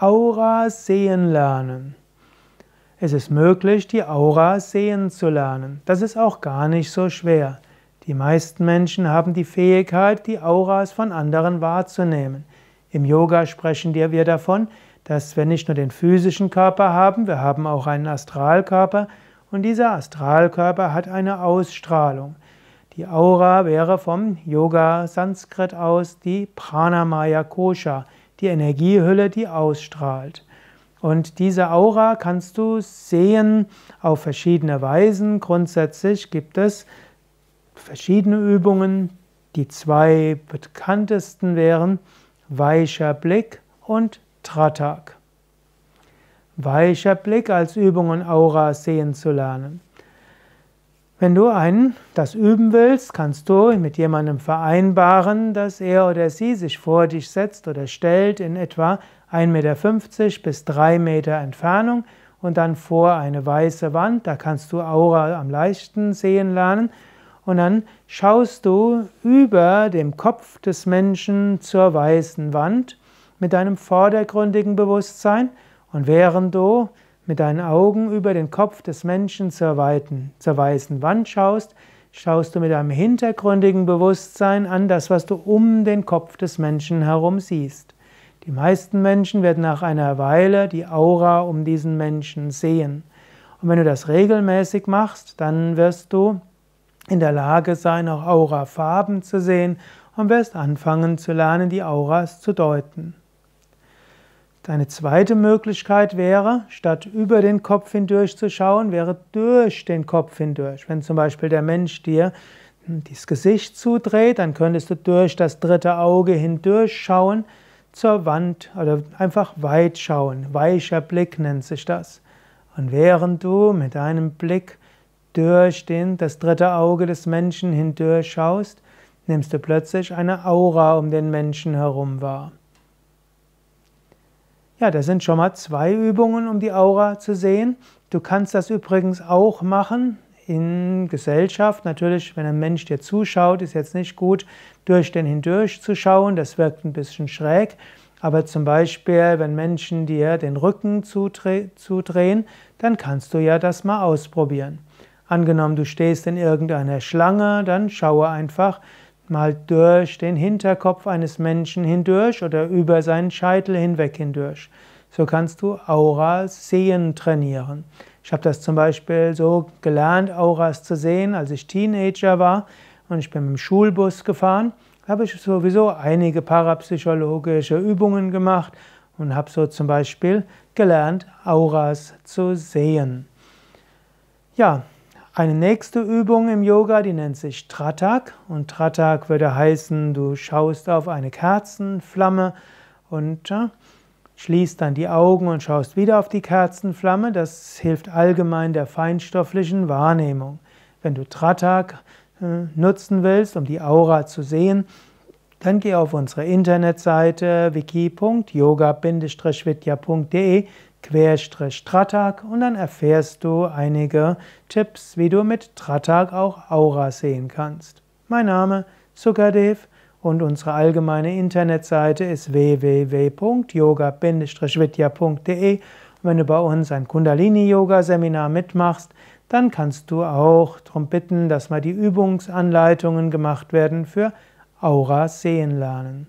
Aura sehen lernen. Es ist möglich, die Aura sehen zu lernen. Das ist auch gar nicht so schwer. Die meisten Menschen haben die Fähigkeit, die Auras von anderen wahrzunehmen. Im Yoga sprechen wir davon, dass wir nicht nur den physischen Körper haben, wir haben auch einen Astralkörper und dieser Astralkörper hat eine Ausstrahlung. Die Aura wäre vom Yoga Sanskrit aus die Pranamaya Kosha die Energiehülle, die ausstrahlt. Und diese Aura kannst du sehen auf verschiedene Weisen. Grundsätzlich gibt es verschiedene Übungen. Die zwei bekanntesten wären weicher Blick und Tratak. Weicher Blick als Übung, um Aura sehen zu lernen. Wenn du einen, das üben willst, kannst du mit jemandem vereinbaren, dass er oder sie sich vor dich setzt oder stellt in etwa 1,50 Meter bis 3 Meter Entfernung und dann vor eine weiße Wand. Da kannst du Aura am leichten sehen lernen. Und dann schaust du über dem Kopf des Menschen zur weißen Wand mit deinem vordergründigen Bewusstsein. Und während du mit deinen Augen über den Kopf des Menschen zur, weiten, zur weißen Wand schaust, schaust du mit einem hintergründigen Bewusstsein an das, was du um den Kopf des Menschen herum siehst. Die meisten Menschen werden nach einer Weile die Aura um diesen Menschen sehen. Und wenn du das regelmäßig machst, dann wirst du in der Lage sein, auch Aurafarben zu sehen und wirst anfangen zu lernen, die Auras zu deuten. Deine zweite Möglichkeit wäre, statt über den Kopf hindurch zu schauen, wäre durch den Kopf hindurch. Wenn zum Beispiel der Mensch dir das Gesicht zudreht, dann könntest du durch das dritte Auge hindurch schauen zur Wand oder einfach weit schauen. Weicher Blick nennt sich das. Und während du mit deinem Blick durch den, das dritte Auge des Menschen hindurch schaust, nimmst du plötzlich eine Aura um den Menschen herum wahr. Ja, das sind schon mal zwei Übungen, um die Aura zu sehen. Du kannst das übrigens auch machen in Gesellschaft. Natürlich, wenn ein Mensch dir zuschaut, ist jetzt nicht gut, durch den hindurch zu schauen. Das wirkt ein bisschen schräg. Aber zum Beispiel, wenn Menschen dir den Rücken zudrehen, dann kannst du ja das mal ausprobieren. Angenommen, du stehst in irgendeiner Schlange, dann schaue einfach, mal durch den Hinterkopf eines Menschen hindurch oder über seinen Scheitel hinweg hindurch. So kannst du Auras sehen trainieren. Ich habe das zum Beispiel so gelernt, Auras zu sehen, als ich Teenager war und ich bin mit dem Schulbus gefahren. Da habe ich sowieso einige parapsychologische Übungen gemacht und habe so zum Beispiel gelernt, Auras zu sehen. Ja, eine nächste Übung im Yoga, die nennt sich Tratak. Und Tratak würde heißen, du schaust auf eine Kerzenflamme und ja, schließt dann die Augen und schaust wieder auf die Kerzenflamme. Das hilft allgemein der feinstofflichen Wahrnehmung. Wenn du Tratak äh, nutzen willst, um die Aura zu sehen, dann geh auf unsere Internetseite wiki.yoga-vidya.de Querstrich-Tratak und dann erfährst du einige Tipps, wie du mit Tratak auch Aura sehen kannst. Mein Name Sukadev und unsere allgemeine Internetseite ist www.yoga-vidya.de. Wenn du bei uns ein Kundalini-Yoga-Seminar mitmachst, dann kannst du auch darum bitten, dass mal die Übungsanleitungen gemacht werden für Aura sehen lernen.